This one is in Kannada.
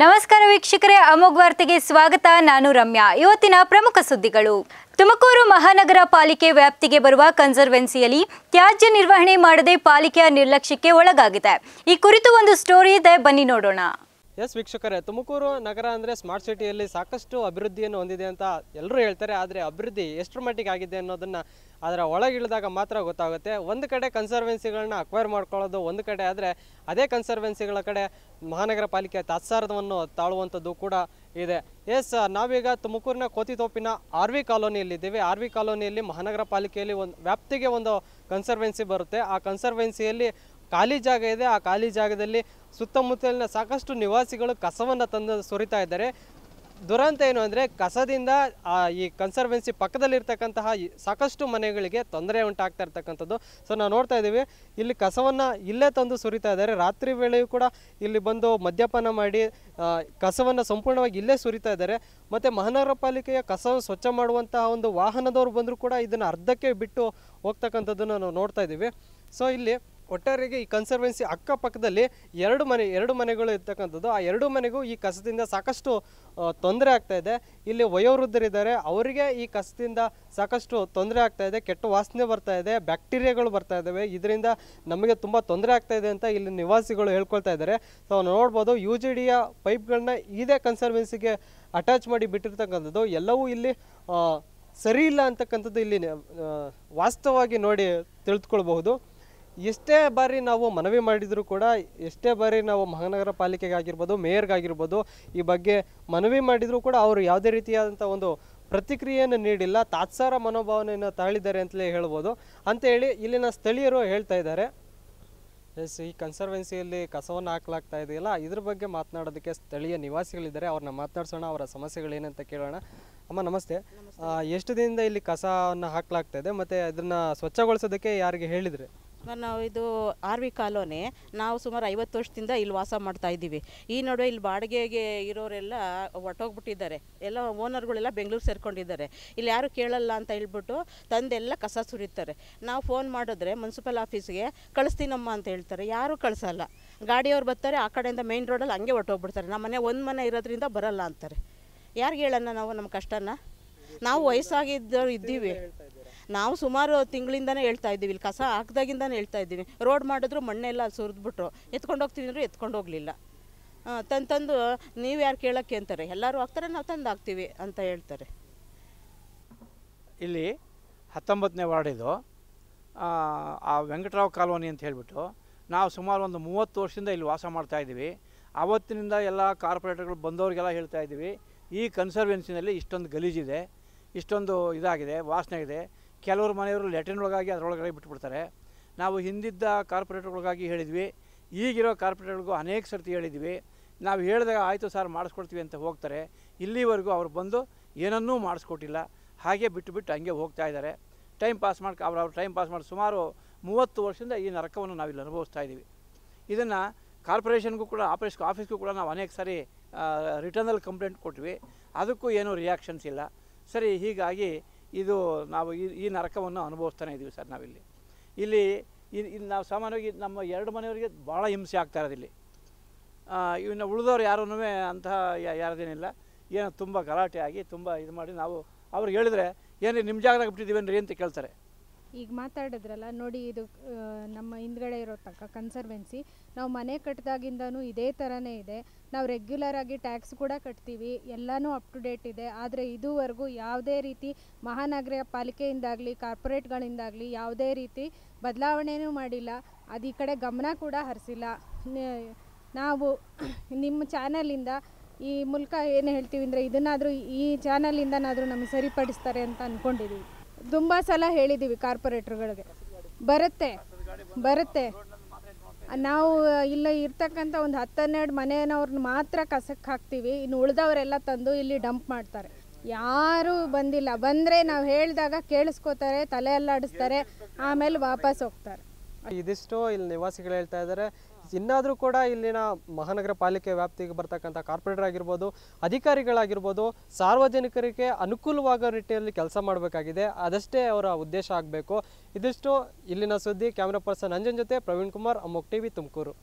ನಮಸ್ಕಾರ ವೀಕ್ಷಕರೇ ಅಮೋಘ ವಾರ್ತೆಗೆ ಸ್ವಾಗತ ನಾನು ರಮ್ಯಾ ಇವತ್ತಿನ ಪ್ರಮುಖ ಸುದ್ದಿಗಳು ತುಮಕೂರು ಮಹಾನಗರ ಪಾಲಿಕೆ ವ್ಯಾಪ್ತಿಗೆ ಬರುವ ಕನ್ಸರ್ವೆನ್ಸಿಯಲ್ಲಿ ತ್ಯಾಜ್ಯ ನಿರ್ವಹಣೆ ಮಾಡದೆ ಪಾಲಿಕೆಯ ನಿರ್ಲಕ್ಷ್ಯಕ್ಕೆ ಒಳಗಾಗಿದೆ ಈ ಕುರಿತು ಒಂದು ಸ್ಟೋರಿ ಇದೆ ಬನ್ನಿ ನೋಡೋಣ ಎಸ್ ವೀಕ್ಷಕರೇ ತುಮಕೂರು ನಗರ ಅಂದರೆ ಸ್ಮಾರ್ಟ್ ಸಿಟಿಯಲ್ಲಿ ಸಾಕಷ್ಟು ಅಭಿವೃದ್ಧಿಯನ್ನು ಹೊಂದಿದೆ ಅಂತ ಎಲ್ಲರೂ ಹೇಳ್ತಾರೆ ಆದರೆ ಅಭಿವೃದ್ಧಿ ಎಷ್ಟರ ಮಟ್ಟಿಗೆ ಆಗಿದೆ ಅನ್ನೋದನ್ನು ಅದರ ಒಳಗಿಳಿದಾಗ ಮಾತ್ರ ಗೊತ್ತಾಗುತ್ತೆ ಒಂದು ಕಡೆ ಕನ್ಸರ್ವೆನ್ಸಿಗಳನ್ನ ಅಕ್ವೈರ್ ಮಾಡ್ಕೊಳ್ಳೋದು ಒಂದು ಕಡೆ ಆದರೆ ಅದೇ ಕನ್ಸರ್ವೆನ್ಸಿಗಳ ಕಡೆ ಮಹಾನಗರ ಪಾಲಿಕೆ ತಾತ್ಸಾರವನ್ನು ತಾಳುವಂಥದ್ದು ಕೂಡ ಇದೆ ಎಸ್ ನಾವೀಗ ತುಮಕೂರಿನ ಕೋತಿತೋಪಿನ ಆರ್ ವಿ ಕಾಲೋನಿಯಲ್ಲಿದ್ದೀವಿ ಆರ್ ವಿ ಕಾಲೋನಿಯಲ್ಲಿ ಮಹಾನಗರ ಪಾಲಿಕೆಯಲ್ಲಿ ಒಂದು ವ್ಯಾಪ್ತಿಗೆ ಒಂದು ಕನ್ಸರ್ವೆನ್ಸಿ ಬರುತ್ತೆ ಆ ಕನ್ಸರ್ವೆನ್ಸಿಯಲ್ಲಿ ಖಾಲಿ ಜಾಗ ಇದೆ ಆ ಖಾಲಿ ಜಾಗದಲ್ಲಿ ಸುತ್ತಮುತ್ತಲಿನ ಸಾಕಷ್ಟು ನಿವಾಸಿಗಳು ಕಸವನ್ನು ತಂದು ಸುರಿತಾ ಇದ್ದಾರೆ ದುರಂತ ಏನು ಅಂದರೆ ಕಸದಿಂದ ಈ ಕನ್ಸರ್ವೆನ್ಸಿ ಪಕ್ಕದಲ್ಲಿರ್ತಕ್ಕಂತಹ ಸಾಕಷ್ಟು ಮನೆಗಳಿಗೆ ತೊಂದರೆ ಉಂಟಾಗ್ತಾ ಇರ್ತಕ್ಕಂಥದ್ದು ಸೊ ನಾವು ನೋಡ್ತಾ ಇದ್ದೀವಿ ಇಲ್ಲಿ ಕಸವನ್ನು ಇಲ್ಲೇ ತಂದು ಸುರಿತಾ ಇದ್ದಾರೆ ರಾತ್ರಿ ವೇಳೆಯೂ ಕೂಡ ಇಲ್ಲಿ ಬಂದು ಮದ್ಯಪಾನ ಮಾಡಿ ಕಸವನ್ನು ಸಂಪೂರ್ಣವಾಗಿ ಇಲ್ಲೇ ಸುರಿತಾ ಇದ್ದಾರೆ ಮತ್ತು ಮಹಾನಗರ ಪಾಲಿಕೆಯ ಕಸವನ್ನು ಸ್ವಚ್ಛ ಮಾಡುವಂತಹ ಒಂದು ವಾಹನದವರು ಬಂದರೂ ಕೂಡ ಇದನ್ನು ಅರ್ಧಕ್ಕೆ ಬಿಟ್ಟು ಹೋಗ್ತಕ್ಕಂಥದ್ದನ್ನು ನಾವು ನೋಡ್ತಾ ಇದ್ದೀವಿ ಸೊ ಇಲ್ಲಿ ಒಟ್ಟಾರೆಗೆ ಈ ಕನ್ಸರ್ವೆನ್ಸಿ ಅಕ್ಕಪಕ್ಕದಲ್ಲಿ ಎರಡು ಮನೆ ಎರಡು ಮನೆಗಳು ಇರ್ತಕ್ಕಂಥದ್ದು ಆ ಎರಡು ಮನೆಗೂ ಈ ಕಸದಿಂದ ಸಾಕಷ್ಟು ತೊಂದರೆ ಆಗ್ತಾ ಇದೆ ಇಲ್ಲಿ ವಯೋವೃದ್ಧರಿದ್ದಾರೆ ಅವರಿಗೆ ಈ ಕಸದಿಂದ ಸಾಕಷ್ಟು ತೊಂದರೆ ಆಗ್ತಾ ಇದೆ ಕೆಟ್ಟ ವಾಸನೆ ಬರ್ತಾ ಇದೆ ಬ್ಯಾಕ್ಟೀರಿಯಾಗಳು ಬರ್ತಾ ಇದ್ದಾವೆ ಇದರಿಂದ ನಮಗೆ ತುಂಬ ತೊಂದರೆ ಆಗ್ತಾ ಇದೆ ಅಂತ ಇಲ್ಲಿ ನಿವಾಸಿಗಳು ಹೇಳ್ಕೊಳ್ತಾ ಇದ್ದಾರೆ ಸೊ ನೋಡ್ಬೋದು ಯು ಜಿ ಡಿಯ ಪೈಪ್ಗಳನ್ನ ಇದೇ ಕನ್ಸರ್ವೆನ್ಸಿಗೆ ಅಟ್ಯಾಚ್ ಮಾಡಿ ಬಿಟ್ಟಿರ್ತಕ್ಕಂಥದ್ದು ಎಲ್ಲವೂ ಇಲ್ಲಿ ಸರಿ ಇಲ್ಲ ಅಂತಕ್ಕಂಥದ್ದು ಇಲ್ಲಿ ವಾಸ್ತವವಾಗಿ ನೋಡಿ ತಿಳಿದುಕೊಳ್ಬಹುದು ಎಷ್ಟೇ ಬಾರಿ ನಾವು ಮನವಿ ಮಾಡಿದರೂ ಕೂಡ ಎಷ್ಟೇ ಬಾರಿ ನಾವು ಮಹಾನಗರ ಪಾಲಿಕೆಗಾಗಿರ್ಬೋದು ಮೇಯರ್ಗಾಗಿರ್ಬೋದು ಈ ಬಗ್ಗೆ ಮನವಿ ಮಾಡಿದರೂ ಕೂಡ ಅವರು ಯಾವುದೇ ರೀತಿಯಾದಂಥ ಒಂದು ಪ್ರತಿಕ್ರಿಯೆಯನ್ನು ನೀಡಿಲ್ಲ ತಾತ್ಸಾರ ಮನೋಭಾವನೆಯನ್ನು ತಾಳಿದ್ದಾರೆ ಅಂತಲೇ ಹೇಳ್ಬೋದು ಅಂತೇಳಿ ಇಲ್ಲಿನ ಸ್ಥಳೀಯರು ಹೇಳ್ತಾ ಇದ್ದಾರೆ ಎಸ್ ಈ ಕನ್ಸರ್ವೆನ್ಸಿಯಲ್ಲಿ ಕಸವನ್ನು ಹಾಕಲಾಗ್ತಾ ಇದೆಯಲ್ಲ ಇದ್ರ ಬಗ್ಗೆ ಮಾತನಾಡೋದಕ್ಕೆ ಸ್ಥಳೀಯ ನಿವಾಸಿಗಳಿದ್ದಾರೆ ಅವ್ರನ್ನ ಮಾತನಾಡ್ಸೋಣ ಅವರ ಸಮಸ್ಯೆಗಳೇನಂತ ಕೇಳೋಣ ಅಮ್ಮ ನಮಸ್ತೆ ಎಷ್ಟು ದಿನದಿಂದ ಇಲ್ಲಿ ಕಸವನ್ನು ಹಾಕಲಾಗ್ತಾ ಇದೆ ಮತ್ತು ಅದನ್ನು ಸ್ವಚ್ಛಗೊಳಿಸೋದಕ್ಕೆ ಯಾರಿಗೆ ಹೇಳಿದರೆ ನಾವು ಇದು ಆರ್ ವಿ ಕಾಲೋನಿ ನಾವು ಸುಮಾರು ಐವತ್ತು ವರ್ಷದಿಂದ ಇಲ್ಲಿ ವಾಸ ಮಾಡ್ತಾ ಇದ್ದೀವಿ ಈ ನಡುವೆ ಇಲ್ಲಿ ಬಾಡಿಗೆಗೆ ಇರೋರೆಲ್ಲ ಹೊಟ್ಟೋಗ್ಬಿಟ್ಟಿದ್ದಾರೆ ಎಲ್ಲ ಓನರ್ಗಳೆಲ್ಲ ಬೆಂಗಳೂರು ಸೇರ್ಕೊಂಡಿದ್ದಾರೆ ಇಲ್ಲಿ ಯಾರು ಕೇಳಲ್ಲ ಅಂತ ಹೇಳ್ಬಿಟ್ಟು ತಂದೆಲ್ಲ ಕಸ ಸುರಿತಾರೆ ನಾವು ಫೋನ್ ಮಾಡಿದ್ರೆ ಮುನ್ಸಿಪಲ್ ಆಫೀಸ್ಗೆ ಕಳಿಸ್ತೀನಮ್ಮ ಅಂತ ಹೇಳ್ತಾರೆ ಯಾರೂ ಕಳಿಸಲ್ಲ ಗಾಡಿಯವ್ರು ಬರ್ತಾರೆ ಆ ಕಡೆಯಿಂದ ಮೇಯ್ನ್ ರೋಡಲ್ಲಿ ಹಂಗೆ ಹೊಟ್ಟೋಗ್ಬಿಡ್ತಾರೆ ನಮ್ಮ ಮನೆ ಒಂದು ಮನೆ ಇರೋದ್ರಿಂದ ಬರಲ್ಲ ಅಂತಾರೆ ಯಾರಿಗೆ ಹೇಳೋಣ ನಾವು ನಮ್ಮ ಕಷ್ಟನ ನಾವು ವಯಸ್ಸಾಗಿದ್ದವ್ರು ಇದ್ದೀವಿ ನಾವು ಸುಮಾರು ತಿಂಗಳಿಂದನೇ ಹೇಳ್ತಾ ಇದ್ದೀವಿ ಇಲ್ಲಿ ಕಸ ಹಾಕ್ದಾಗಿಂದನೇ ಹೇಳ್ತಾ ಇದ್ದೀವಿ ರೋಡ್ ಮಾಡಿದ್ರು ಮಣ್ಣೆಲ್ಲ ಸುರಿದ್ಬಿಟ್ರು ಎತ್ಕೊಂಡು ಹೋಗ್ತೀವಿ ಅಂದರೆ ಎತ್ಕೊಂಡು ಹೋಗಲಿಲ್ಲ ತಂದು ತಂದು ನೀವು ಯಾರು ಕೇಳೋಕ್ಕೆ ಅಂತಾರೆ ಎಲ್ಲರೂ ಹಾಕ್ತಾರೆ ನಾವು ತಂದು ಹಾಕ್ತೀವಿ ಅಂತ ಹೇಳ್ತಾರೆ ಇಲ್ಲಿ ಹತ್ತೊಂಬತ್ತನೇ ವಾರ್ಡಿದು ಆ ವೆಂಕಟರಾವ್ ಕಾಲೋನಿ ಅಂತ ಹೇಳಿಬಿಟ್ಟು ನಾವು ಸುಮಾರು ಒಂದು ಮೂವತ್ತು ವರ್ಷದಿಂದ ಇಲ್ಲಿ ವಾಸ ಮಾಡ್ತಾ ಇದ್ದೀವಿ ಆವತ್ತಿನಿಂದ ಎಲ್ಲ ಕಾರ್ಪೊರೇಟರ್ಗಳು ಬಂದವರಿಗೆಲ್ಲ ಹೇಳ್ತಾ ಇದ್ದೀವಿ ಈ ಕನ್ಸರ್ವೆನ್ಸಿನಲ್ಲಿ ಇಷ್ಟೊಂದು ಗಲೀಜಿದೆ ಇಷ್ಟೊಂದು ಇದಾಗಿದೆ ವಾಸನೆ ಇದೆ ಕೆಲವರು ಮನೆಯವರು ಲ್ಯಾಟ್ರಿನ್ ಒಳಗಾಗಿ ಅದರೊಳಗಡೆ ಬಿಟ್ಬಿಡ್ತಾರೆ ನಾವು ಹಿಂದಿದ್ದ ಕಾರ್ಪೊರೇಟರ್ಗಳಿಗಾಗಿ ಹೇಳಿದ್ವಿ ಈಗಿರೋ ಕಾರ್ಪೊರೇಟರ್ಗೂ ಅನೇಕ ಸರ್ತಿ ಹೇಳಿದ್ವಿ ನಾವು ಹೇಳಿದಾಗ ಆಯಿತು ಸರ್ ಮಾಡಿಸ್ಕೊಡ್ತೀವಿ ಅಂತ ಹೋಗ್ತಾರೆ ಇಲ್ಲಿವರೆಗೂ ಅವ್ರು ಬಂದು ಏನನ್ನೂ ಮಾಡಿಸ್ಕೊಟ್ಟಿಲ್ಲ ಹಾಗೆ ಬಿಟ್ಟು ಬಿಟ್ಟು ಹಂಗೆ ಹೋಗ್ತಾ ಇದ್ದಾರೆ ಟೈಮ್ ಪಾಸ್ ಮಾಡ್ಕೊ ಅವ್ರು ಅವ್ರು ಟೈಮ್ ಪಾಸ್ ಮಾಡಿ ಸುಮಾರು ಮೂವತ್ತು ವರ್ಷದಿಂದ ಈ ನರಕವನ್ನು ನಾವಿಲ್ಲಿ ಅನುಭವಿಸ್ತಾ ಇದ್ದೀವಿ ಇದನ್ನು ಕಾರ್ಪೊರೇಷನ್ಗೂ ಕೂಡ ಆಪರೇಷ್ ಆಫೀಸ್ಗೂ ಕೂಡ ನಾವು ಅನೇಕ ಸಾರಿ ರಿಟರ್ನಲ್ಲಿ ಕಂಪ್ಲೇಂಟ್ ಕೊಟ್ವಿ ಅದಕ್ಕೂ ಏನೂ ರಿಯಾಕ್ಷನ್ಸ್ ಇಲ್ಲ ಸರಿ ಹೀಗಾಗಿ ಇದು ನಾವು ಈ ಈ ನರಕವನ್ನು ಅನುಭವಿಸ್ತಾನೆ ಇದ್ದೀವಿ ಸರ್ ನಾವಿಲ್ಲಿ ಇಲ್ಲಿ ಇಲ್ಲಿ ನಾವು ಸಾಮಾನ್ಯವಾಗಿ ನಮ್ಮ ಎರಡು ಮನೆಯವರಿಗೆ ಭಾಳ ಹಿಂಸೆ ಆಗ್ತಾ ಇರೋದಿಲ್ಲಿ ಇವನ್ನ ಉಳಿದವ್ರು ಯಾರೂ ಅಂತಹ ಯಾರದೇನಿಲ್ಲ ಏನೋ ತುಂಬ ಗಲಾಟೆ ಆಗಿ ತುಂಬ ಇದು ಮಾಡಿ ನಾವು ಅವ್ರಿಗೆ ಹೇಳಿದ್ರೆ ಏನು ನಿಮ್ಮ ಜಾಗದಾಗ ರೀ ಅಂತ ಕೇಳ್ತಾರೆ ಈಗ ಮಾತಾಡಿದ್ರಲ್ಲ ನೋಡಿ ಇದು ನಮ್ಮ ಹಿಂದ್ಗಡೆ ಇರೋ ತಕ್ಕ ಕನ್ಸರ್ವೆನ್ಸಿ ನಾವು ಮನೆ ಕಟ್ಟಿದಾಗಿಂದೂ ಇದೇ ಥರನೇ ಇದೆ ನಾವು ರೆಗ್ಯುಲರ್ ಆಗಿ ಟ್ಯಾಕ್ಸ್ ಕೂಡ ಕಟ್ತೀವಿ ಎಲ್ಲನೂ ಅಪ್ ಟು ಡೇಟ್ ಇದೆ ಆದರೆ ಇದುವರೆಗೂ ಯಾವುದೇ ರೀತಿ ಮಹಾನಗರ ಪಾಲಿಕೆಯಿಂದಾಗಲಿ ಕಾರ್ಪೊರೇಟ್ಗಳಿಂದಾಗಲಿ ಯಾವುದೇ ರೀತಿ ಬದಲಾವಣೆನೂ ಮಾಡಿಲ್ಲ ಅದು ಈ ಕಡೆ ಗಮನ ಕೂಡ ಹರಿಸಿಲ್ಲ ನಾವು ನಿಮ್ಮ ಚಾನಲಿಂದ ಈ ಮೂಲಕ ಏನು ಹೇಳ್ತೀವಿ ಅಂದರೆ ಇದನ್ನಾದರೂ ಈ ಚಾನಲಿಂದನಾದರೂ ನಮಗೆ ಸರಿಪಡಿಸ್ತಾರೆ ಅಂತ ಅಂದ್ಕೊಂಡಿದ್ದೀವಿ ತುಂಬ ಸಲ ಹೇಳಿದ್ದೀವಿ ಕಾರ್ಪೊರೇಟ್ರುಗಳಿಗೆ ಬರುತ್ತೆ ಬರುತ್ತೆ ನಾವು ಇಲ್ಲ ಇರ್ತಕ್ಕಂಥ ಒಂದು ಹತ್ತನ್ನೆರಡು ಮನೆಯವ್ರನ್ನ ಮಾತ್ರ ಕಸಕ್ಕೆ ಹಾಕ್ತೀವಿ ಇನ್ನು ಉಳಿದವರೆಲ್ಲ ತಂದು ಇಲ್ಲಿ ಡಂಪ್ ಮಾಡ್ತಾರೆ ಯಾರೂ ಬಂದಿಲ್ಲ ಬಂದರೆ ನಾವು ಹೇಳಿದಾಗ ಕೇಳಿಸ್ಕೋತಾರೆ ತಲೆ ಅಲ್ಲಾಡಿಸ್ತಾರೆ ಆಮೇಲೆ ವಾಪಸ್ ಹೋಗ್ತಾರೆ ಇದಿಷ್ಟು ಇಲ್ಲಿ ನಿವಾಸಿಗಳು ಹೇಳ್ತಾ ಇದ್ದಾರೆ ಇನ್ನಾದರೂ ಕೂಡ ಇಲ್ಲಿನ ಮಹಾನಗರ ಪಾಲಿಕೆ ವ್ಯಾಪ್ತಿಗೆ ಬರ್ತಕ್ಕಂಥ ಕಾರ್ಪೊರೇಟರ್ ಆಗಿರ್ಬೋದು ಅಧಿಕಾರಿಗಳಾಗಿರ್ಬೋದು ಸಾರ್ವಜನಿಕರಿಗೆ ಅನುಕೂಲವಾಗೋ ನಿಟ್ಟಿನಲ್ಲಿ ಕೆಲಸ ಮಾಡಬೇಕಾಗಿದೆ ಅದಷ್ಟೇ ಅವರ ಉದ್ದೇಶ ಆಗಬೇಕು ಇದಿಷ್ಟು ಇಲ್ಲಿನ ಸುದ್ದಿ ಕ್ಯಾಮ್ರಾ ಪರ್ಸನ್ ಅಂಜನ್ ಜೊತೆ ಪ್ರವೀಣ್ ಕುಮಾರ್ ಅಮೋಕ್ ಟಿವಿ ತುಮಕೂರು